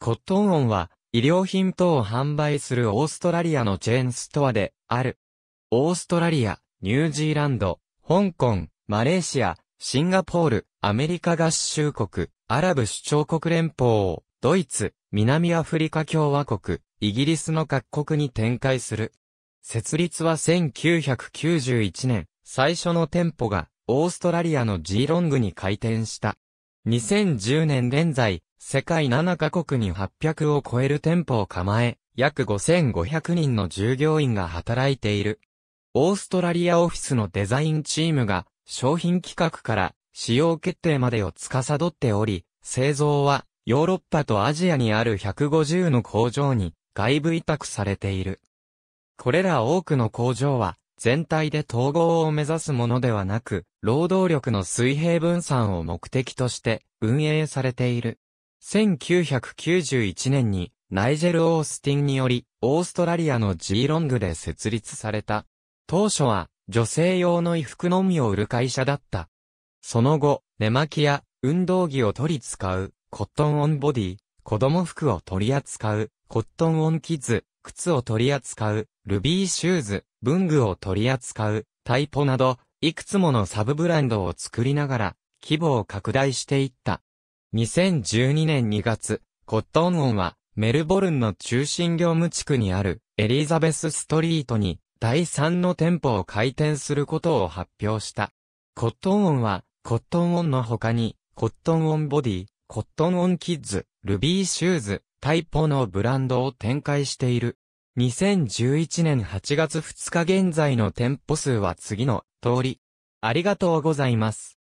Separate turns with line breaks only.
コットンオンは、医療品等を販売するオーストラリアのチェーンストアである。オーストラリア、ニュージーランド、香港、マレーシア、シンガポール、アメリカ合衆国、アラブ首長国連邦、ドイツ、南アフリカ共和国、イギリスの各国に展開する。設立は1991年、最初の店舗がオーストラリアのジーロングに開店した。2010年現在、世界7カ国に800を超える店舗を構え、約5500人の従業員が働いている。オーストラリアオフィスのデザインチームが商品企画から使用決定までを司っており、製造はヨーロッパとアジアにある150の工場に外部委託されている。これら多くの工場は全体で統合を目指すものではなく、労働力の水平分散を目的として運営されている。1991年にナイジェル・オースティンにより、オーストラリアのジーロングで設立された。当初は、女性用の衣服のみを売る会社だった。その後、寝巻きや運動着を取り使う、コットンオンボディ、子供服を取り扱う、コットンオンキッズ、靴を取り扱う、ルビーシューズ、文具を取り扱う、タイポなど、いくつものサブブランドを作りながら、規模を拡大していった。2012年2月、コットンオンは、メルボルンの中心業務地区にある、エリザベスストリートに、第3の店舗を開店することを発表した。コットンオンは、コットンオンの他に、コットンオンボディ、コットンオンキッズ、ルビーシューズ、タイポのブランドを展開している。2011年8月2日現在の店舗数は次の通り。ありがとうございます。